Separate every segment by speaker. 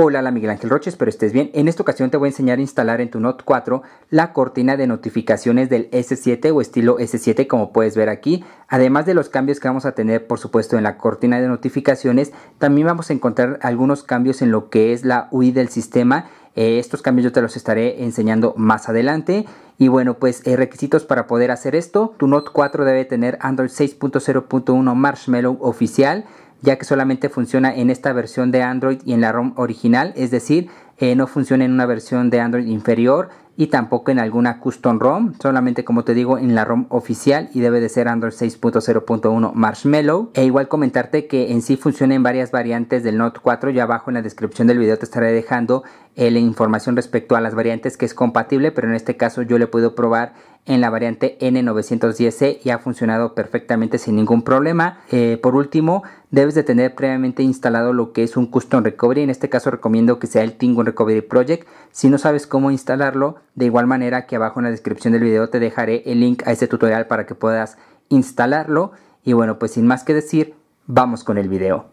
Speaker 1: Hola, la Miguel Ángel Roches, espero estés bien. En esta ocasión te voy a enseñar a instalar en tu Note 4 la cortina de notificaciones del S7 o estilo S7 como puedes ver aquí. Además de los cambios que vamos a tener por supuesto en la cortina de notificaciones, también vamos a encontrar algunos cambios en lo que es la UI del sistema. Eh, estos cambios yo te los estaré enseñando más adelante. Y bueno, pues eh, requisitos para poder hacer esto. Tu Note 4 debe tener Android 6.0.1 Marshmallow oficial ya que solamente funciona en esta versión de Android y en la ROM original, es decir, eh, no funciona en una versión de Android inferior y tampoco en alguna custom ROM, solamente como te digo en la ROM oficial y debe de ser Android 6.0.1 Marshmallow. E igual comentarte que en sí funciona en varias variantes del Note 4, Ya abajo en la descripción del video te estaré dejando eh, la información respecto a las variantes que es compatible, pero en este caso yo le puedo probar en la variante N910C y ha funcionado perfectamente sin ningún problema. Eh, por último, debes de tener previamente instalado lo que es un Custom Recovery. En este caso recomiendo que sea el Tingo Recovery Project. Si no sabes cómo instalarlo, de igual manera que abajo en la descripción del video te dejaré el link a este tutorial para que puedas instalarlo. Y bueno, pues sin más que decir, vamos con el video.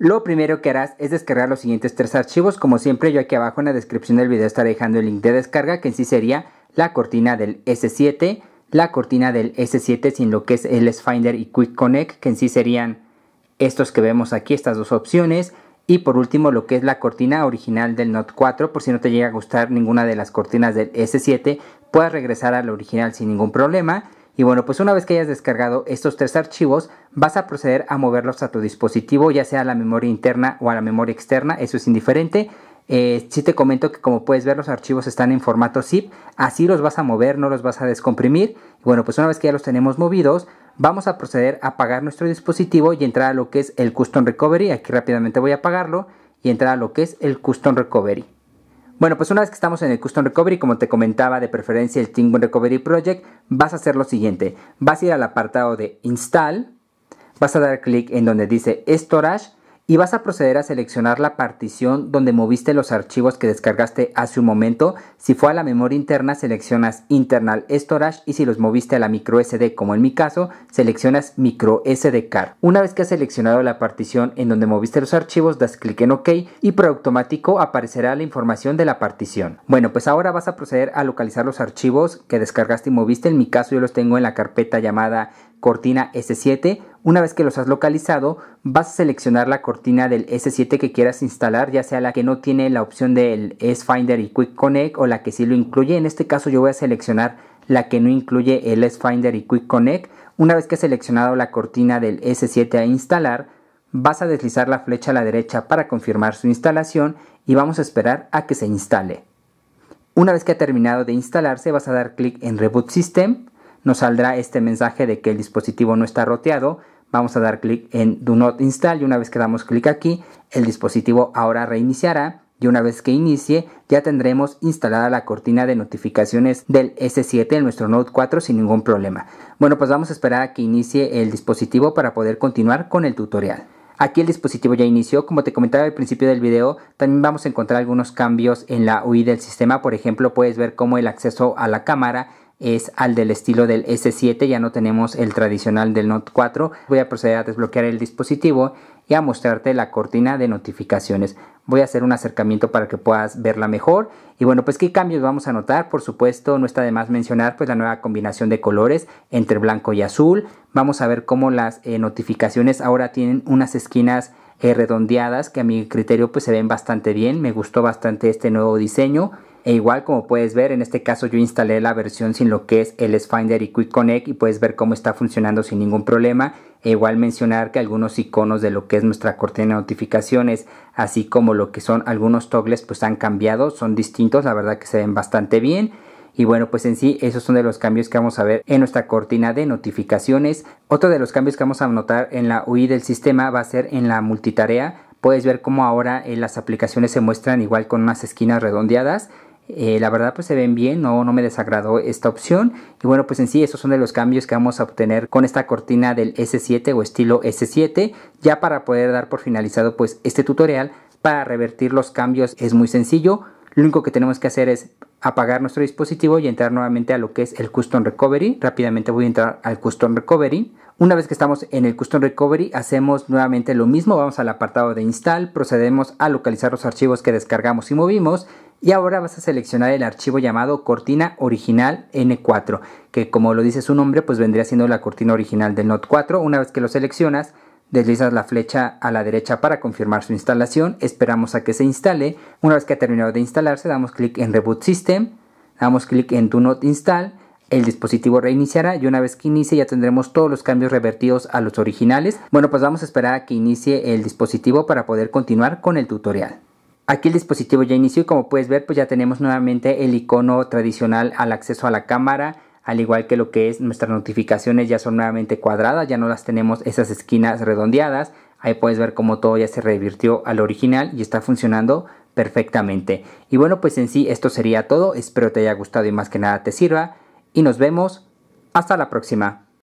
Speaker 1: Lo primero que harás es descargar los siguientes tres archivos, como siempre yo aquí abajo en la descripción del video estaré dejando el link de descarga, que en sí sería la cortina del S7, la cortina del S7 sin lo que es s Finder y Quick Connect, que en sí serían estos que vemos aquí, estas dos opciones, y por último lo que es la cortina original del Note 4, por si no te llega a gustar ninguna de las cortinas del S7, puedes regresar a la original sin ningún problema. Y bueno, pues una vez que hayas descargado estos tres archivos, vas a proceder a moverlos a tu dispositivo, ya sea a la memoria interna o a la memoria externa, eso es indiferente. Eh, si te comento que como puedes ver los archivos están en formato zip, así los vas a mover, no los vas a descomprimir. Y bueno, pues una vez que ya los tenemos movidos, vamos a proceder a apagar nuestro dispositivo y entrar a lo que es el Custom Recovery. Aquí rápidamente voy a apagarlo y entrar a lo que es el Custom Recovery. Bueno, pues una vez que estamos en el Custom Recovery, como te comentaba, de preferencia el team Recovery Project, vas a hacer lo siguiente. Vas a ir al apartado de Install, vas a dar clic en donde dice Storage y vas a proceder a seleccionar la partición donde moviste los archivos que descargaste hace un momento. Si fue a la memoria interna, seleccionas Internal Storage y si los moviste a la micro SD, como en mi caso, seleccionas Micro SD Card. Una vez que has seleccionado la partición en donde moviste los archivos, das clic en OK y por automático aparecerá la información de la partición. Bueno, pues ahora vas a proceder a localizar los archivos que descargaste y moviste. En mi caso yo los tengo en la carpeta llamada Cortina S7 una vez que los has localizado, vas a seleccionar la cortina del S7 que quieras instalar, ya sea la que no tiene la opción del S-Finder y Quick Connect o la que sí lo incluye. En este caso yo voy a seleccionar la que no incluye el S-Finder y Quick Connect. Una vez que has seleccionado la cortina del S7 a instalar, vas a deslizar la flecha a la derecha para confirmar su instalación y vamos a esperar a que se instale. Una vez que ha terminado de instalarse vas a dar clic en Reboot System, nos saldrá este mensaje de que el dispositivo no está roteado, vamos a dar clic en Do Not Install y una vez que damos clic aquí, el dispositivo ahora reiniciará y una vez que inicie ya tendremos instalada la cortina de notificaciones del S7 en nuestro Note 4 sin ningún problema. Bueno, pues vamos a esperar a que inicie el dispositivo para poder continuar con el tutorial. Aquí el dispositivo ya inició, como te comentaba al principio del video, también vamos a encontrar algunos cambios en la UI del sistema, por ejemplo puedes ver cómo el acceso a la cámara es al del estilo del S7, ya no tenemos el tradicional del Note 4. Voy a proceder a desbloquear el dispositivo y a mostrarte la cortina de notificaciones. Voy a hacer un acercamiento para que puedas verla mejor. Y bueno, pues qué cambios vamos a notar. Por supuesto, no está de más mencionar pues la nueva combinación de colores entre blanco y azul. Vamos a ver cómo las eh, notificaciones ahora tienen unas esquinas eh, redondeadas que a mi criterio pues se ven bastante bien. Me gustó bastante este nuevo diseño. E igual como puedes ver, en este caso yo instalé la versión sin lo que es el Finder y Quick Connect y puedes ver cómo está funcionando sin ningún problema. E igual mencionar que algunos iconos de lo que es nuestra cortina de notificaciones, así como lo que son algunos toggles, pues han cambiado, son distintos, la verdad que se ven bastante bien. Y bueno, pues en sí, esos son de los cambios que vamos a ver en nuestra cortina de notificaciones. Otro de los cambios que vamos a notar en la UI del sistema va a ser en la multitarea. Puedes ver cómo ahora eh, las aplicaciones se muestran igual con unas esquinas redondeadas eh, la verdad pues se ven bien, no, no me desagradó esta opción. Y bueno pues en sí esos son de los cambios que vamos a obtener con esta cortina del S7 o estilo S7. Ya para poder dar por finalizado pues este tutorial, para revertir los cambios es muy sencillo. Lo único que tenemos que hacer es apagar nuestro dispositivo y entrar nuevamente a lo que es el Custom Recovery. Rápidamente voy a entrar al Custom Recovery. Una vez que estamos en el Custom Recovery hacemos nuevamente lo mismo, vamos al apartado de Install, procedemos a localizar los archivos que descargamos y movimos y ahora vas a seleccionar el archivo llamado cortina original N4, que como lo dice su nombre, pues vendría siendo la cortina original del Note 4. Una vez que lo seleccionas, deslizas la flecha a la derecha para confirmar su instalación, esperamos a que se instale. Una vez que ha terminado de instalarse, damos clic en Reboot System, damos clic en Do Not Install, el dispositivo reiniciará y una vez que inicie ya tendremos todos los cambios revertidos a los originales. Bueno, pues vamos a esperar a que inicie el dispositivo para poder continuar con el tutorial. Aquí el dispositivo ya inició y como puedes ver pues ya tenemos nuevamente el icono tradicional al acceso a la cámara al igual que lo que es nuestras notificaciones ya son nuevamente cuadradas, ya no las tenemos esas esquinas redondeadas. Ahí puedes ver cómo todo ya se revirtió al original y está funcionando perfectamente. Y bueno, pues en sí esto sería todo. Espero te haya gustado y más que nada te sirva. Y nos vemos. Hasta la próxima.